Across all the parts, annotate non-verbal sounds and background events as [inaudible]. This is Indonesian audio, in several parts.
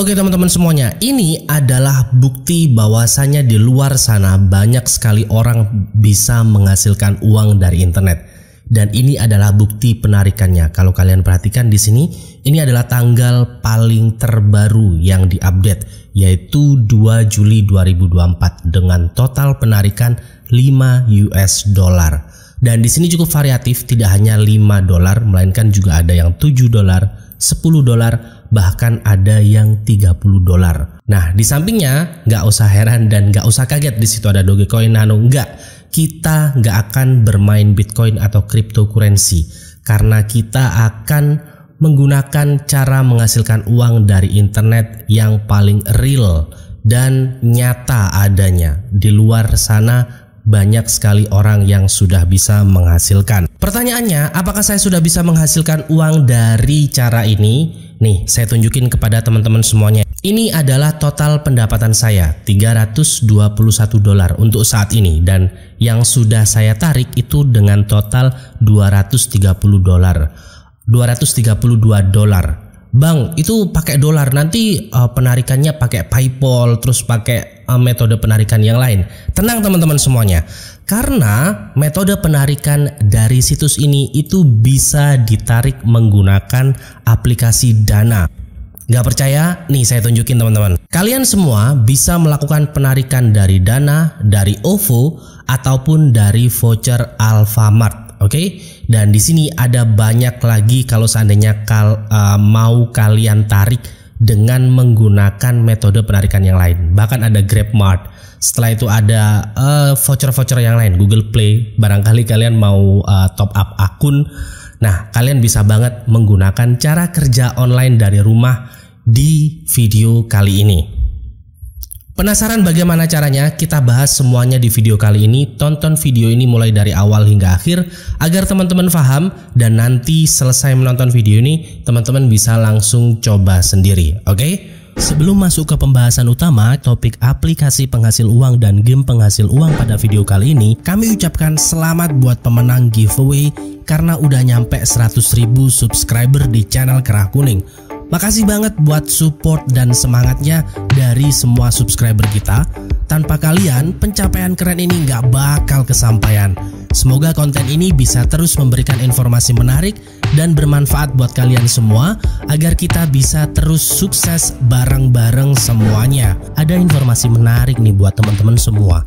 Oke teman-teman semuanya, ini adalah bukti bahwasannya di luar sana banyak sekali orang bisa menghasilkan uang dari internet. Dan ini adalah bukti penarikannya. Kalau kalian perhatikan di sini, ini adalah tanggal paling terbaru yang diupdate, yaitu 2 Juli 2024 dengan total penarikan 5 US dollar. Dan di sini cukup variatif, tidak hanya 5 dolar, melainkan juga ada yang 7 dolar, 10 dolar, bahkan ada yang 30 dolar. Nah, di sampingnya nggak usah heran dan nggak usah kaget di situ ada Dogecoin, Nano, nggak. Kita nggak akan bermain Bitcoin atau cryptocurrency karena kita akan menggunakan cara menghasilkan uang dari internet yang paling real dan nyata adanya. Di luar sana banyak sekali orang yang sudah bisa menghasilkan. Pertanyaannya, apakah saya sudah bisa menghasilkan uang dari cara ini? Nih, saya tunjukin kepada teman-teman semuanya. Ini adalah total pendapatan saya, 321 dolar untuk saat ini dan yang sudah saya tarik itu dengan total 230 dolar. 232 dolar Bang, itu pakai dolar nanti uh, penarikannya pakai PayPal terus pakai uh, metode penarikan yang lain. Tenang teman-teman semuanya. Karena metode penarikan dari situs ini itu bisa ditarik menggunakan aplikasi Dana. Gak percaya? Nih saya tunjukin teman-teman. Kalian semua bisa melakukan penarikan dari Dana, dari OVO, ataupun dari voucher Alfamart oke? Okay? Dan di sini ada banyak lagi kalau seandainya kal, uh, mau kalian tarik dengan menggunakan metode penarikan yang lain. Bahkan ada GrabMart. Setelah itu ada eh, voucher-voucher uh, yang lain, Google Play. Barangkali kalian mau uh, top up akun. Nah, kalian bisa banget menggunakan cara kerja online dari rumah di video kali ini. Penasaran bagaimana caranya? Kita bahas semuanya di video kali ini. Tonton video ini mulai dari awal hingga akhir agar teman-teman paham dan nanti selesai menonton video ini teman-teman bisa langsung coba sendiri. Oke? Okay? Sebelum masuk ke pembahasan utama, topik aplikasi penghasil uang dan game penghasil uang pada video kali ini, kami ucapkan selamat buat pemenang giveaway karena udah nyampe 100.000 subscriber di channel Kerah Kuning. Makasih banget buat support dan semangatnya dari semua subscriber kita. Tanpa kalian, pencapaian keren ini nggak bakal kesampaian. Semoga konten ini bisa terus memberikan informasi menarik dan bermanfaat buat kalian semua agar kita bisa terus sukses bareng-bareng semuanya. Ada informasi menarik nih buat teman-teman semua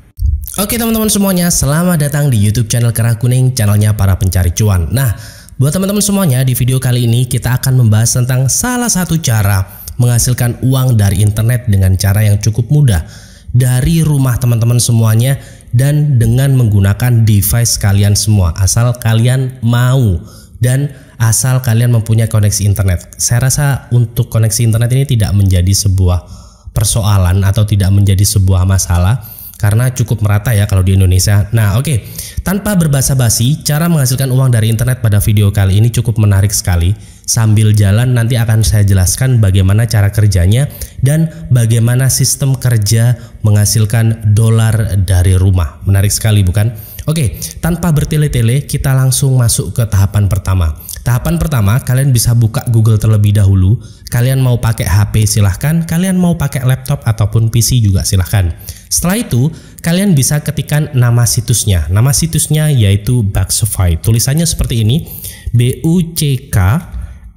Oke teman-teman semuanya, selamat datang di YouTube channel Kerah Kuning, channelnya para pencari cuan. Nah, buat teman-teman semuanya, di video kali ini kita akan membahas tentang salah satu cara menghasilkan uang dari internet dengan cara yang cukup mudah dari rumah teman-teman semuanya dan dengan menggunakan device kalian semua asal kalian mau dan asal kalian mempunyai koneksi internet. Saya rasa untuk koneksi internet ini tidak menjadi sebuah persoalan atau tidak menjadi sebuah masalah karena cukup merata ya kalau di Indonesia. Nah, oke. Okay. Tanpa berbahasa basi, cara menghasilkan uang dari internet pada video kali ini cukup menarik sekali. Sambil jalan nanti akan saya jelaskan bagaimana cara kerjanya dan bagaimana sistem kerja menghasilkan dolar dari rumah. Menarik sekali bukan? Oke, tanpa bertele-tele kita langsung masuk ke tahapan pertama. Tahapan pertama, kalian bisa buka Google terlebih dahulu. Kalian mau pakai HP silahkan, kalian mau pakai laptop ataupun PC juga silahkan. Setelah itu, kalian bisa ketikkan nama situsnya. Nama situsnya yaitu Bugsify. Tulisannya seperti ini, B U C K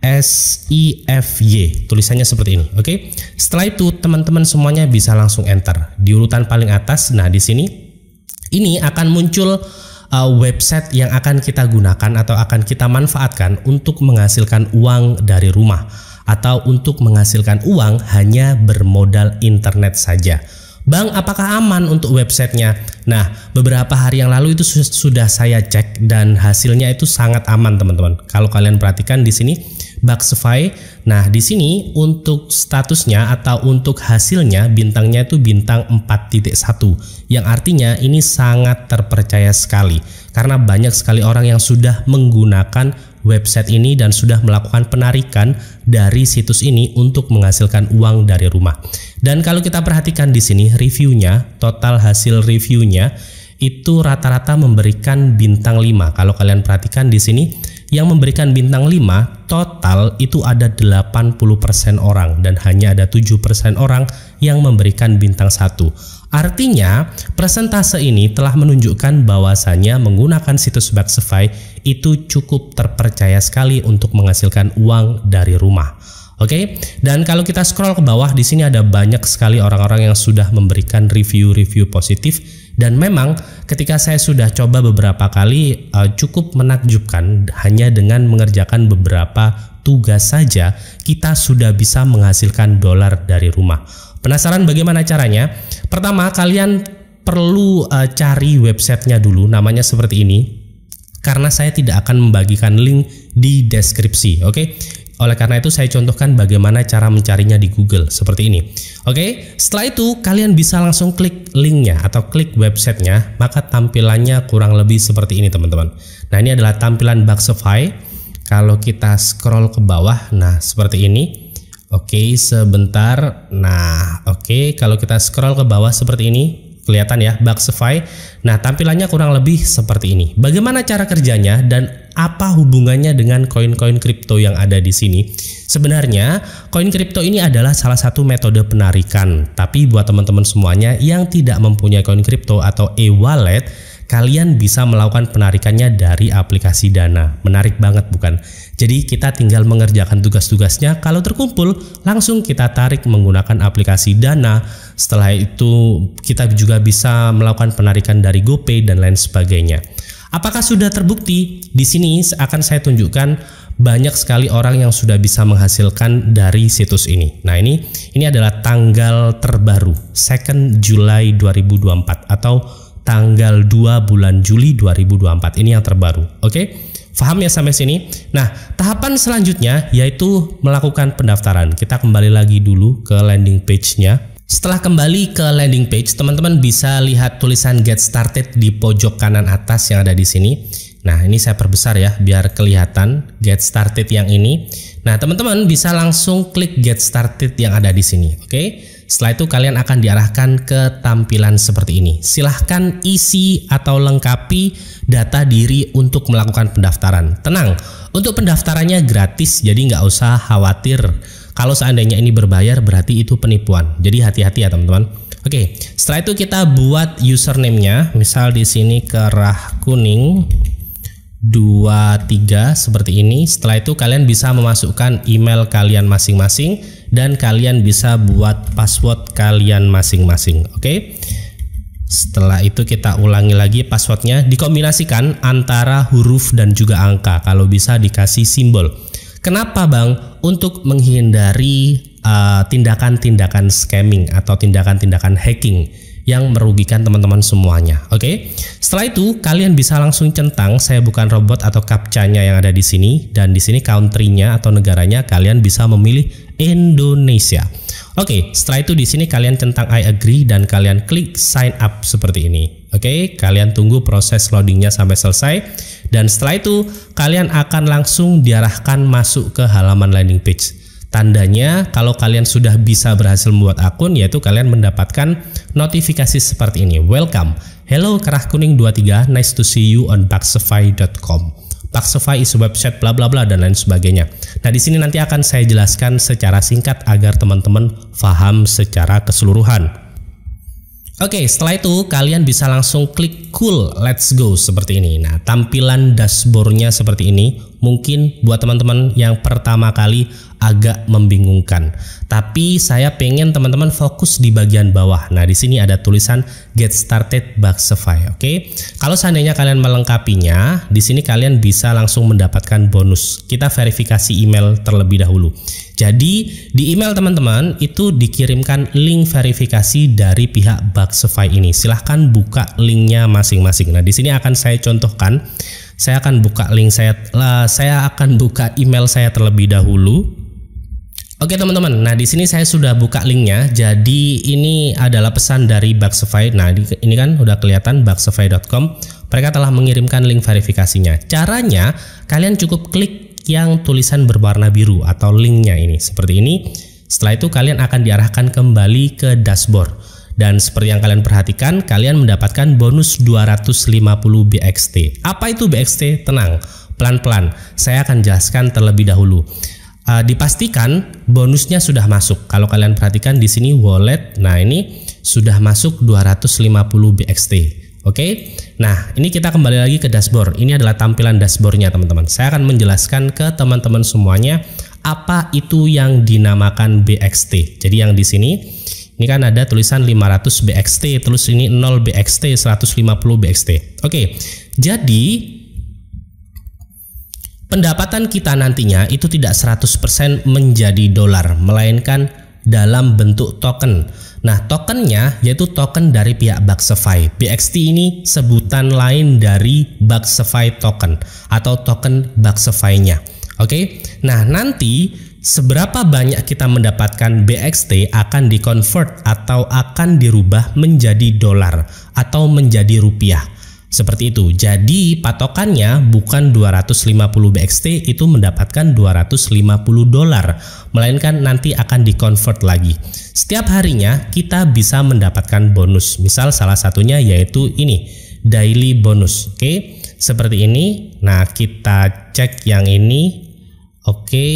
S I F Y tulisannya seperti ini oke okay? setelah itu teman-teman semuanya bisa langsung enter di urutan paling atas nah di sini ini akan muncul uh, website yang akan kita gunakan atau akan kita manfaatkan untuk menghasilkan uang dari rumah atau untuk menghasilkan uang hanya bermodal internet saja. Bang, apakah aman untuk websitenya? Nah, beberapa hari yang lalu itu sudah saya cek dan hasilnya itu sangat aman teman-teman. Kalau kalian perhatikan di sini Baxify. Nah, di sini untuk statusnya atau untuk hasilnya bintangnya itu bintang 4.1 yang artinya ini sangat terpercaya sekali karena banyak sekali orang yang sudah menggunakan website ini dan sudah melakukan penarikan dari situs ini untuk menghasilkan uang dari rumah. Dan kalau kita perhatikan di sini reviewnya, total hasil reviewnya itu rata-rata memberikan bintang 5. Kalau kalian perhatikan di sini yang memberikan bintang 5 total itu ada 80% orang dan hanya ada 7% orang yang memberikan bintang 1. Artinya, persentase ini telah menunjukkan bahwasannya menggunakan situs Batsify itu cukup terpercaya sekali untuk menghasilkan uang dari rumah. Oke, okay? dan kalau kita scroll ke bawah, di sini ada banyak sekali orang-orang yang sudah memberikan review-review positif. Dan memang, ketika saya sudah coba beberapa kali, uh, cukup menakjubkan. Hanya dengan mengerjakan beberapa tugas saja, kita sudah bisa menghasilkan dolar dari rumah. Penasaran bagaimana caranya? Pertama, kalian perlu uh, cari websitenya dulu, namanya seperti ini karena saya tidak akan membagikan link di deskripsi. Oke, okay? Oleh karena itu saya contohkan bagaimana cara mencarinya di Google seperti ini. Oke, setelah itu kalian bisa langsung klik linknya atau klik websitenya, maka tampilannya kurang lebih seperti ini teman-teman. Nah ini adalah tampilan Baxify. Kalau kita scroll ke bawah, nah seperti ini. Oke, sebentar. Nah, oke, kalau kita scroll ke bawah seperti ini, kelihatan ya Baxify. Nah, tampilannya kurang lebih seperti ini. Bagaimana cara kerjanya dan apa hubungannya dengan koin-koin kripto yang ada di sini? Sebenarnya, koin kripto ini adalah salah satu metode penarikan. Tapi buat teman-teman semuanya yang tidak mempunyai koin kripto atau e-wallet, kalian bisa melakukan penarikannya dari aplikasi Dana. Menarik banget bukan? Jadi kita tinggal mengerjakan tugas-tugasnya, kalau terkumpul langsung kita tarik menggunakan aplikasi Dana. Setelah itu kita juga bisa melakukan penarikan dari GoPay dan lain sebagainya. Apakah sudah terbukti? Di sini akan saya tunjukkan banyak sekali orang yang sudah bisa menghasilkan dari situs ini. Nah, ini ini adalah tanggal terbaru, 2 Juli 2024 atau tanggal 2 bulan Juli 2024. Ini yang terbaru. Oke? Paham ya sampai sini? Nah, tahapan selanjutnya yaitu melakukan pendaftaran. Kita kembali lagi dulu ke landing page-nya setelah kembali ke landing page, teman-teman bisa lihat tulisan Get Started di pojok kanan atas yang ada di sini. Nah, ini saya perbesar ya biar kelihatan Get Started yang ini. Nah, teman-teman bisa langsung klik Get Started yang ada di sini, oke? Setelah itu kalian akan diarahkan ke tampilan seperti ini. Silahkan isi atau lengkapi data diri untuk melakukan pendaftaran. Tenang, untuk pendaftarannya gratis, jadi nggak usah khawatir kalau seandainya ini berbayar berarti itu penipuan. Jadi hati-hati ya teman-teman. Oke, setelah itu kita buat username-nya. Misal di sini kerah kuning 23 seperti ini. Setelah itu kalian bisa memasukkan email kalian masing-masing dan kalian bisa buat password kalian masing-masing. Oke. Setelah itu kita ulangi lagi passwordnya dikombinasikan antara huruf dan juga angka. Kalau bisa dikasih simbol. Kenapa bang? Untuk menghindari eh, tindakan-tindakan uh, scamming atau tindakan-tindakan hacking yang merugikan teman-teman semuanya. Oke. Okay? Setelah itu kalian bisa langsung centang saya bukan robot atau captcha-nya yang ada di sini dan di sini country-nya atau negaranya kalian bisa memilih Indonesia. Oke, okay, setelah itu di sini kalian centang I agree dan kalian klik sign up seperti ini. Oke, okay, kalian tunggu proses loadingnya sampai selesai dan setelah itu kalian akan langsung diarahkan masuk ke halaman landing page. Tandanya kalau kalian sudah bisa berhasil membuat akun yaitu kalian mendapatkan notifikasi seperti ini. Welcome. Hello kerah kuning 23. Nice to see you on backsafai.com. Taxify, is website, bla bla bla dan lain sebagainya. Nah di sini nanti akan saya jelaskan secara singkat agar teman-teman paham secara keseluruhan. Oke, setelah itu kalian bisa langsung klik cool, let's go seperti ini. Nah, tampilan dashboardnya seperti ini. Mungkin buat teman-teman yang pertama kali agak membingungkan. Tapi saya pengen teman-teman fokus di bagian bawah. Nah, di sini ada tulisan Get Started Baxify, oke? Okay? Kalau seandainya kalian melengkapinya, di sini kalian bisa langsung mendapatkan bonus. Kita verifikasi email terlebih dahulu. Jadi, di email teman-teman itu dikirimkan link verifikasi dari pihak Baxify ini. Silahkan buka linknya masing-masing. Nah, di sini akan saya contohkan. Saya akan buka link saya, saya akan buka email saya terlebih dahulu. Oke teman-teman, nah di sini saya sudah buka linknya. Jadi ini adalah pesan dari Bugsify. Nah ini kan udah kelihatan bugsify.com. Mereka telah mengirimkan link verifikasinya. Caranya kalian cukup klik yang tulisan berwarna biru atau linknya ini seperti ini. Setelah itu kalian akan diarahkan kembali ke dashboard. Dan seperti yang kalian perhatikan, kalian mendapatkan bonus 250 BXT. Apa itu BXT? Tenang, pelan-pelan. Saya akan jelaskan terlebih dahulu uh, dipastikan bonusnya sudah masuk. Kalau kalian perhatikan di sini wallet, nah ini sudah masuk 250 BXT. Oke, okay? nah ini kita kembali lagi ke dashboard. Ini adalah tampilan dashboardnya teman-teman. Saya akan menjelaskan ke teman-teman semuanya apa itu yang dinamakan BXT. Jadi yang di sini ini kan ada tulisan 500 BXT, terus ini 0 BXT, 150 BXT. Oke, okay. jadi pendapatan kita nantinya itu tidak 100% menjadi dolar, melainkan dalam bentuk token. Nah, tokennya yaitu token dari pihak Baksify. BXT ini sebutan lain dari Baksify token atau token Baxify-nya. Oke. Okay? Nah, nanti seberapa banyak kita mendapatkan BXT akan di-convert atau akan dirubah menjadi dolar atau menjadi rupiah. Seperti itu. Jadi patokannya bukan 250 BXT itu mendapatkan 250 dolar, melainkan nanti akan dikonvert lagi. Setiap harinya kita bisa mendapatkan bonus. Misal salah satunya yaitu ini, daily bonus. Oke, seperti ini. Nah, kita cek yang ini. Oke.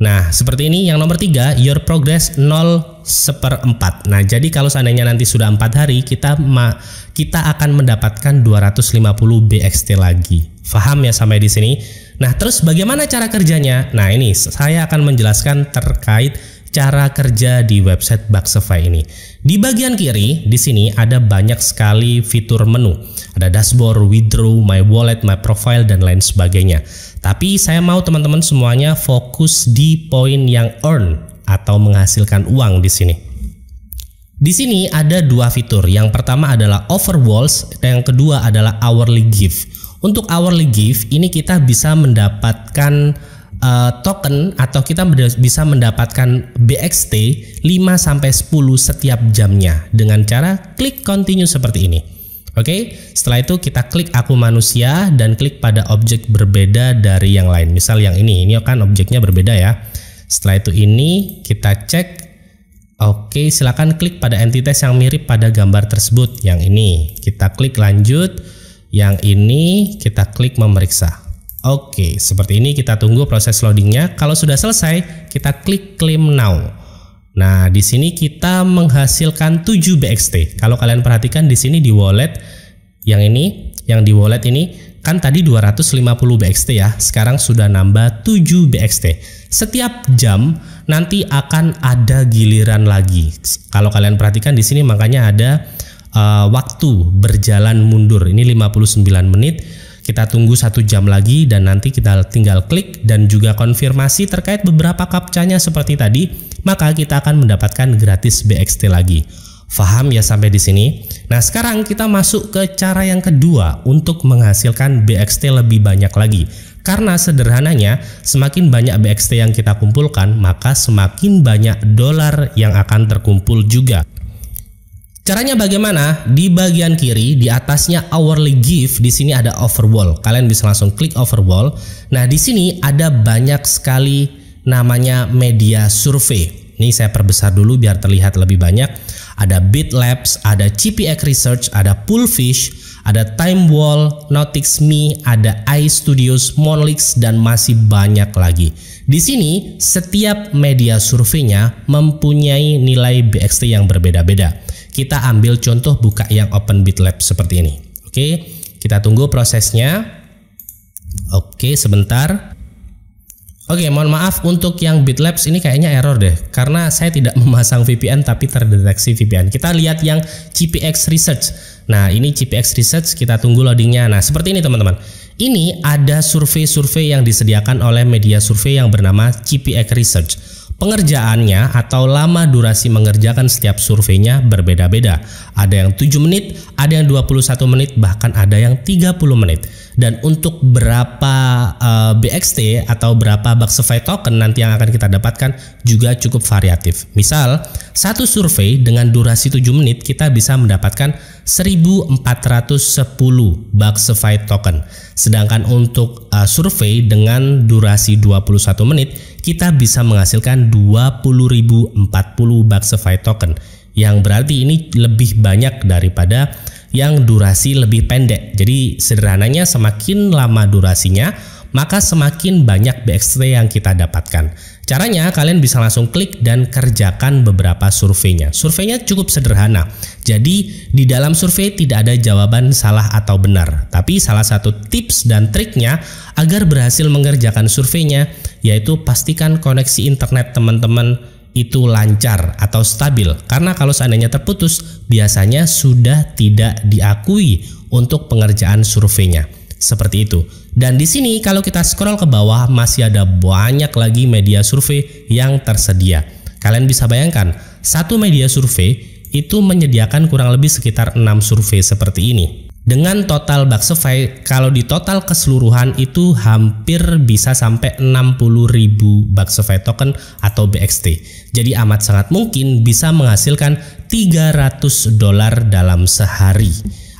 Nah, seperti ini yang nomor tiga, your progress 0 seperempat. Nah, jadi kalau seandainya nanti sudah empat hari, kita ma kita akan mendapatkan 250 BXT lagi. Faham ya sampai di sini? Nah, terus bagaimana cara kerjanya? Nah, ini saya akan menjelaskan terkait cara kerja di website Baksevai ini. Di bagian kiri, di sini ada banyak sekali fitur menu. Ada dashboard, withdraw, my wallet, my profile, dan lain sebagainya. Tapi saya mau teman-teman semuanya fokus di poin yang earn atau menghasilkan uang di sini. Di sini ada dua fitur. Yang pertama adalah walls dan yang kedua adalah hourly gift. Untuk hourly gift ini kita bisa mendapatkan uh, token atau kita bisa mendapatkan BXT 5 sampai 10 setiap jamnya dengan cara klik continue seperti ini. Oke, okay? setelah itu kita klik aku manusia dan klik pada objek berbeda dari yang lain. Misal yang ini, ini kan objeknya berbeda ya. Setelah itu ini kita cek. Oke, silakan klik pada entitas yang mirip pada gambar tersebut. Yang ini kita klik lanjut, yang ini kita klik memeriksa. Oke, seperti ini kita tunggu proses loadingnya. Kalau sudah selesai, kita klik claim now. Nah, di sini kita menghasilkan 7 BXT. Kalau kalian perhatikan di sini di wallet yang ini, yang di wallet ini kan tadi 250 BXT ya. Sekarang sudah nambah 7 BXT. Setiap jam nanti akan ada giliran lagi. Kalau kalian perhatikan di sini makanya ada uh, waktu berjalan mundur. Ini 59 menit kita tunggu satu jam lagi dan nanti kita tinggal klik dan juga konfirmasi terkait beberapa captchanya seperti tadi, maka kita akan mendapatkan gratis BXT lagi. Faham ya sampai di sini? Nah, sekarang kita masuk ke cara yang kedua untuk menghasilkan BXT lebih banyak lagi. Karena sederhananya, semakin banyak BXT yang kita kumpulkan, maka semakin banyak dolar yang akan terkumpul juga. Caranya bagaimana? Di bagian kiri di atasnya hourly gift di sini ada overwall. Kalian bisa langsung klik overwall. Nah, di sini ada banyak sekali namanya media survei. Ini saya perbesar dulu biar terlihat lebih banyak. Ada BitLabs, ada CPX Research, ada Poolfish, ada time wall Notix Me, ada iStudios, Monlix dan masih banyak lagi. Di sini setiap media surveinya mempunyai nilai BXT yang berbeda-beda. Kita ambil contoh buka yang Open BitLab seperti ini. Oke, kita tunggu prosesnya. Oke, sebentar. Oke, mohon maaf untuk yang BitLabs ini kayaknya error deh karena saya tidak [laughs] memasang VPN tapi terdeteksi VPN. Kita lihat yang GPX Research. Nah, ini GPX Research kita tunggu loadingnya. Nah, seperti ini teman-teman. Ini ada survei-survei yang disediakan oleh media survei yang bernama GPX Research. Pengerjaannya atau lama durasi mengerjakan setiap surveinya berbeda-beda. Ada yang 7 menit, ada yang 21 menit, bahkan ada yang 30 menit. Dan untuk berapa uh, eh, BXT atau berapa Baxify token nanti yang akan kita dapatkan juga cukup variatif. Misal, satu survei dengan durasi 7 menit kita bisa mendapatkan 1410 fight token. Sedangkan untuk uh, survei dengan durasi 21 menit, kita bisa menghasilkan 20.040 fight token. Yang berarti ini lebih banyak daripada yang durasi lebih pendek. Jadi sederhananya semakin lama durasinya, maka semakin banyak BXT yang kita dapatkan. Caranya kalian bisa langsung klik dan kerjakan beberapa surveinya. Surveinya cukup sederhana. Jadi di dalam survei tidak ada jawaban salah atau benar. Tapi salah satu tips dan triknya agar berhasil mengerjakan surveinya yaitu pastikan koneksi internet teman-teman itu lancar atau stabil. Karena kalau seandainya terputus biasanya sudah tidak diakui untuk pengerjaan surveinya seperti itu. Dan di sini kalau kita scroll ke bawah masih ada banyak lagi media survei yang tersedia. Kalian bisa bayangkan, satu media survei itu menyediakan kurang lebih sekitar 6 survei seperti ini. Dengan total bug survey, kalau di total keseluruhan itu hampir bisa sampai ribu bug survey token atau BXT. Jadi amat sangat mungkin bisa menghasilkan 300 dolar dalam sehari.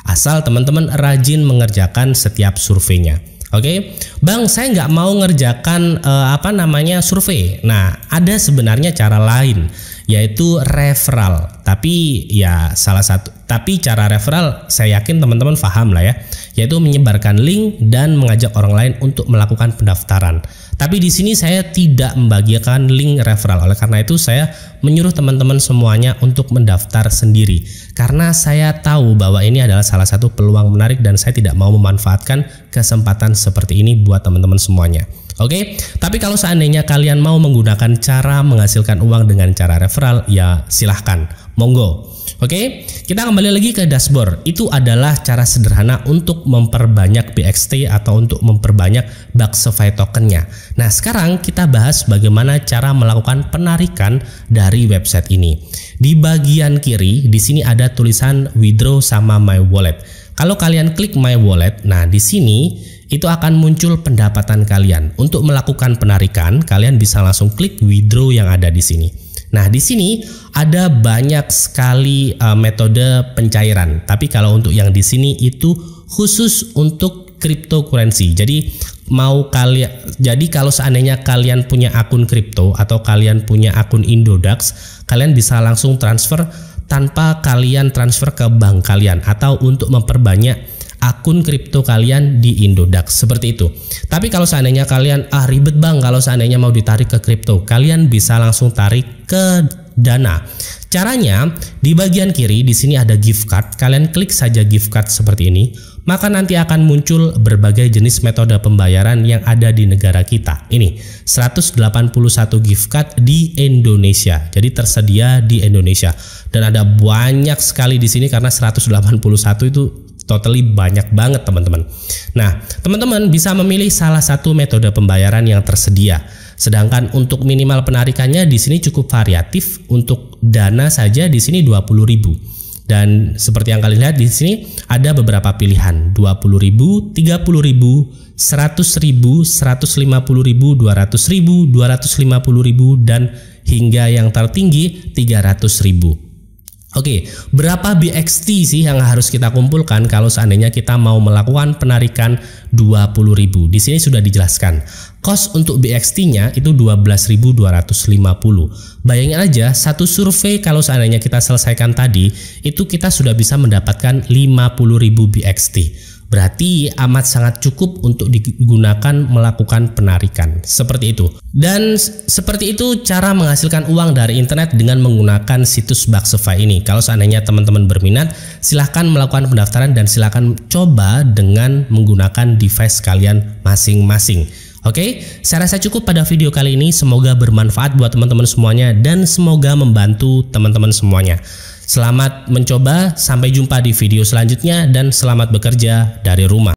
Asal teman-teman rajin mengerjakan setiap surveinya. Oke, okay? Bang, saya nggak mau ngerjakan uh, apa namanya survei. Nah, ada sebenarnya cara lain yaitu referral. Tapi ya salah satu tapi cara referral saya yakin teman-teman paham lah ya, yaitu menyebarkan link dan mengajak orang lain untuk melakukan pendaftaran. Tapi di sini saya tidak membagikan link referral. Oleh karena itu saya menyuruh teman-teman semuanya untuk mendaftar sendiri. Karena saya tahu bahwa ini adalah salah satu peluang menarik dan saya tidak mau memanfaatkan kesempatan seperti ini buat teman-teman semuanya. Oke, tapi kalau seandainya kalian mau menggunakan cara menghasilkan uang dengan cara referral, ya silahkan, monggo. Oke, kita kembali lagi ke dashboard. Itu adalah cara sederhana untuk memperbanyak BXT atau untuk memperbanyak bug survey tokennya. Nah, sekarang kita bahas bagaimana cara melakukan penarikan dari website ini. Di bagian kiri, di sini ada tulisan withdraw sama my wallet. Kalau kalian klik my wallet, nah di sini itu akan muncul pendapatan kalian. Untuk melakukan penarikan, kalian bisa langsung klik withdraw yang ada di sini. Nah, di sini ada banyak sekali uh, metode pencairan, tapi kalau untuk yang di sini itu khusus untuk cryptocurrency. Jadi mau kalian jadi kalau seandainya kalian punya akun kripto atau kalian punya akun Indodax, kalian bisa langsung transfer tanpa kalian transfer ke bank kalian atau untuk memperbanyak akun kripto kalian di Indodax seperti itu. Tapi kalau seandainya kalian ah ribet Bang kalau seandainya mau ditarik ke kripto, kalian bisa langsung tarik ke Dana. Caranya di bagian kiri di sini ada gift card. Kalian klik saja gift card seperti ini, maka nanti akan muncul berbagai jenis metode pembayaran yang ada di negara kita. Ini 181 gift card di Indonesia. Jadi tersedia di Indonesia dan ada banyak sekali di sini karena 181 itu totally banyak banget teman-teman. Nah, teman-teman bisa memilih salah satu metode pembayaran yang tersedia. Sedangkan untuk minimal penarikannya di sini cukup variatif. Untuk dana saja di sini 20.000. Dan seperti yang kalian lihat di sini ada beberapa pilihan 20.000, 30.000, 100.000, 150.000, 200.000, 250.000 dan hingga yang tertinggi 300.000. Oke, berapa BXT sih yang harus kita kumpulkan kalau seandainya kita mau melakukan penarikan 20.000? Di sini sudah dijelaskan. Cost untuk BXT-nya itu 12.250. Bayangin aja, satu survei kalau seandainya kita selesaikan tadi, itu kita sudah bisa mendapatkan 50.000 BXT. Berarti amat sangat cukup untuk digunakan melakukan penarikan. Seperti itu. Dan seperti itu cara menghasilkan uang dari internet dengan menggunakan situs Baksofa ini. Kalau seandainya teman-teman berminat, silahkan melakukan pendaftaran dan silahkan coba dengan menggunakan device kalian masing-masing. Oke, saya rasa cukup pada video kali ini. Semoga bermanfaat buat teman-teman semuanya dan semoga membantu teman-teman semuanya. Selamat mencoba, sampai jumpa di video selanjutnya dan selamat bekerja dari rumah.